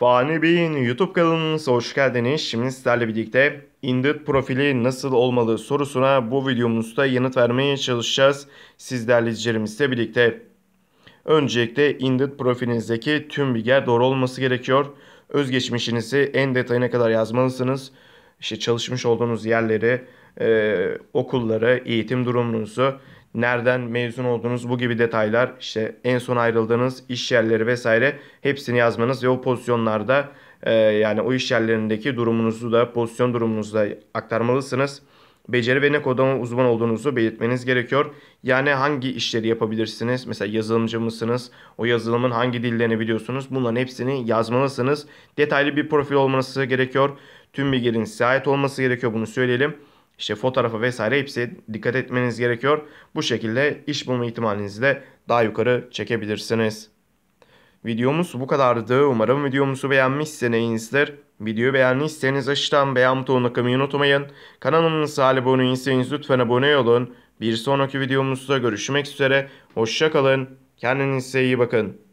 Fani Bey'in YouTube kanalınıza hoş geldiniz. Şimdi sizlerle birlikte Indeed profili nasıl olmalı sorusuna bu videomuzda yanıt vermeye çalışacağız. Sizlerle izleyicilerimizle birlikte. Öncelikle Indeed profilinizdeki tüm bilgiler doğru olması gerekiyor. Özgeçmişinizi en detayına kadar yazmalısınız. İşte çalışmış olduğunuz yerleri, e, okulları, eğitim durumunuzu nereden mezun oldunuz bu gibi detaylar işte en son ayrıldığınız iş yerleri vesaire hepsini yazmanız ve o pozisyonlarda e, yani o iş yerlerindeki durumunuzu da pozisyon durumunuzu da aktarmalısınız. Beceri ve ne kodlama uzman olduğunuzu belirtmeniz gerekiyor. Yani hangi işleri yapabilirsiniz? Mesela yazılımcı mısınız? O yazılımın hangi dillerini biliyorsunuz? Bunların hepsini yazmalısınız. Detaylı bir profil olması gerekiyor. Tüm bilginin size ait olması gerekiyor bunu söyleyelim işte fotoğrafı vesaire hepsi dikkat etmeniz gerekiyor. Bu şekilde iş bulma ihtimalinizi de daha yukarı çekebilirsiniz. Videomuz bu kadardı. Umarım videomuzu beğenmişsinizdir. Videoyu beğendiyseniz aşağıdan beğen butonuna kımayı unutmayın. Kanalımıza abone değilseniz lütfen abone olun. Bir sonraki videomuzda görüşmek üzere. Hoşçakalın. Kendinize iyi bakın.